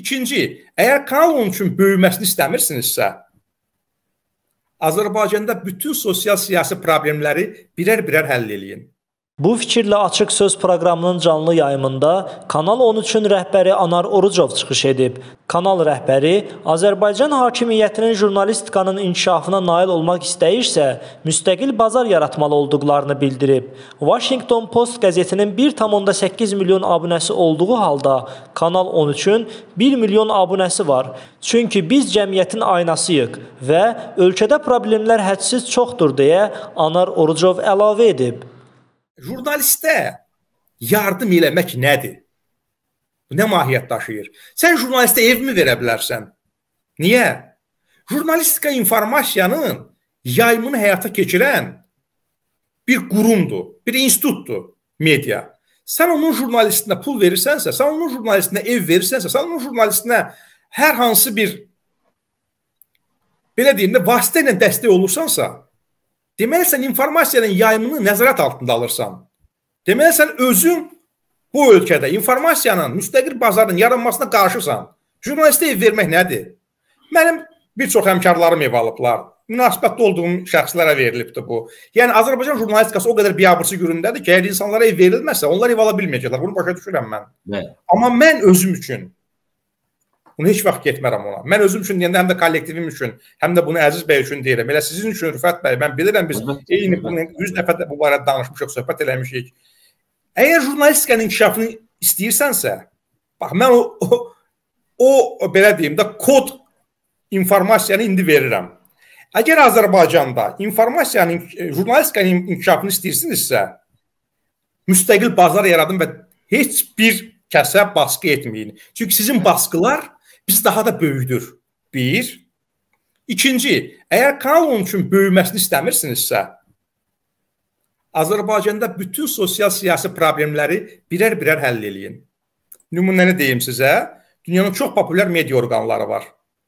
İkinci, əgər kanun üçün böyüməsini istəmirsinizsə, Azərbaycanda bütün sosial-siyasi problemləri birər-birər həll eləyin. Bu fikirlə Açıq Söz proqramının canlı yayımında Kanal 13-ün rəhbəri Anar Orucov çıxış edib. Kanal rəhbəri Azərbaycan hakimiyyətinin jurnalistikanın inkişafına nail olmaq istəyirsə, müstəqil bazar yaratmalı olduqlarını bildirib. Washington Post qəzetinin 1.8 milyon abunəsi olduğu halda Kanal 13-ün 1 milyon abunəsi var. Çünki biz cəmiyyətin aynasıyıq və ölkədə problemlər hədsiz çoxdur deyə Anar Orucov əlavə edib jurnalistə yardım eləmək nədir? Bu nə mahiyyət daşıyır? Sən jurnalistə evmi verə bilərsən? Niyə? Jurnalistika informasiyanın yayımını həyata keçirən bir qurumdur, bir institutdur media. Sən onun jurnalistinə pul verirsənsə, sən onun jurnalistinə ev verirsənsə, sən onun jurnalistinə hər hansı bir belə deyim də vasitə ilə dəstək olursansa, Deməli sən informasiyanın yayımını nəzarət altında alırsan. Deməli sən özün bu ölkədə informasiyanın müstəqil bazarın yaranmasına qarşısan. Jurnalistə vermək nədir? Mənim bir çox həmkarlarım ev alıblar. Münasibətdə olduğum şəxslərə verilibdi bu. Yəni Azərbaycan jurnalistikası o qədər biabırçı göründədir ki, əgər insanlara ev verilməsə, onlar ev ala bilməyəcəklər. Bunu başa düşürəm mən. Nə? Amma mən özüm üçün Bunu heç vaxt getmərəm ona. Mən özüm üçün deyəndə həm də kollektivim üçün, həm də bunu Əziz bəy üçün deyirəm. Elə sizin üçün Rüfət bəy, mən bilirəm biz eyni bunu 100 dəfə də bu barədə danışmışıq, söhbət eləmişik. Əgər jurnalistikanın inkişafını istəyirsənsə, bax mən o, o, o belə deyim də kod informasiyanı indi verirəm. Əgər Azərbaycanda informasiyanın e, jurnalistikanın inkişafını istəyirsinizsə, müstəqil bazar yaradın və heç bir kəsə baskı etməyin. Çünki sizin baskılar biz daha da böyüdür. Bir. İkinci, əgər kanun üçün böyüməsini istəmirsinizsə, Azərbaycanda bütün sosial-siyasi problemləri birər-birər həll eləyin. Nümunəni deyim sizə, dünyanın çox populyar media orqanları var.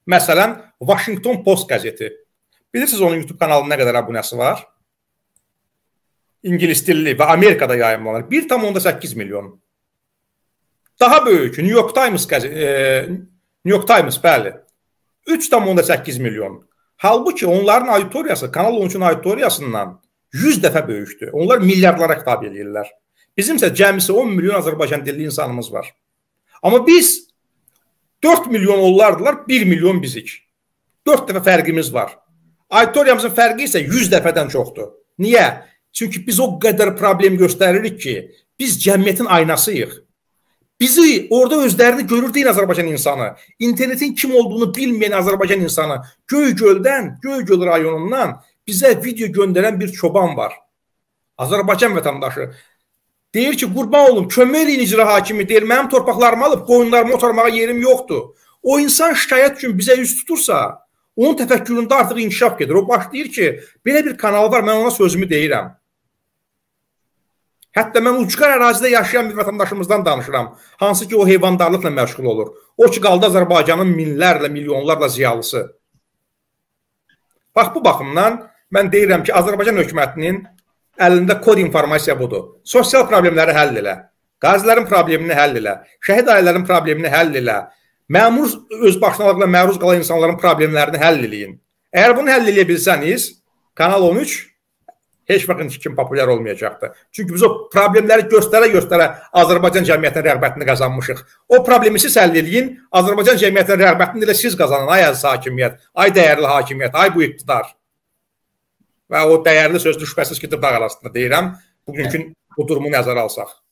Məsələn, Washington Post qəzeti. Bilirsiniz onun YouTube kanalının nə qədər abunəsi var? İngilis dilli və Amerikada yayımlanır. 1,8 milyon. Daha böyük New York Times qəzeti, e, New York Times, bəli. 3,8 milyon. Halbuki onların auditoriyası, Kanal 13-ün auditoriyasından 100 dəfə böyükdür. Onlar milyardlara xitab edirlər. Bizim isə cəmisi 10 milyon Azərbaycan dilli insanımız var. Amma biz 4 milyon onlardılar, 1 milyon bizik. 4 dəfə fərqimiz var. Auditoriyamızın fərqi isə 100 dəfədən çoxdur. Niyə? Çünki biz o qədər problem göstəririk ki, biz cəmiyyətin aynasıyıq. Bizi orada özlərini görür deyil Azərbaycan insanı. İnternetin kim olduğunu bilməyən Azərbaycan insanı. Göygöldən, Göygöl rayonundan bizə video göndərən bir çoban var. Azərbaycan vətəndaşı. Deyir ki, qurban olum, kömək eləyin icra hakimi. Deyir, mənim torpaqlarımı alıb qoyunlarımı otarmağa yerim yoxdur. O insan şikayət üçün bizə üz tutursa, onun təfəkküründə artıq inkişaf gedir. O başlayır ki, belə bir kanal var, mən ona sözümü deyirəm. Hətta mən ucqar ərazidə yaşayan bir vətəndaşımızdan danışıram, hansı ki o heyvandarlıqla məşğul olur. O ki qaldı Azərbaycanın minlərlə, milyonlarla ziyalısı. Bax bu baxımdan mən deyirəm ki, Azərbaycan hökumətinin əlində kod informasiya budur. Sosial problemləri həll elə. Qazilərin problemini həll elə. Şəhid ailələrin problemini həll elə. Məmur özbaşınalıqla məruz qalan insanların problemlərini həll eləyin. Əgər bunu həll eləyə bilsəniz, Kanal 13 heç vaxt kim populyar olmayacaqdı. Çünki biz o problemləri göstərə-göstərə Azərbaycan cəmiyyətinin rəğbətini qazanmışıq. O problemi siz həll eləyin, Azərbaycan cəmiyyətinin rəğbətini elə siz qazanın, ay əziz hakimiyyət, ay dəyərli hakimiyyət, ay bu iqtidar. Və o dəyərli sözü şübhəsiz ki, dağ arasında deyirəm, bugünkü bu durumu nəzərə alsaq.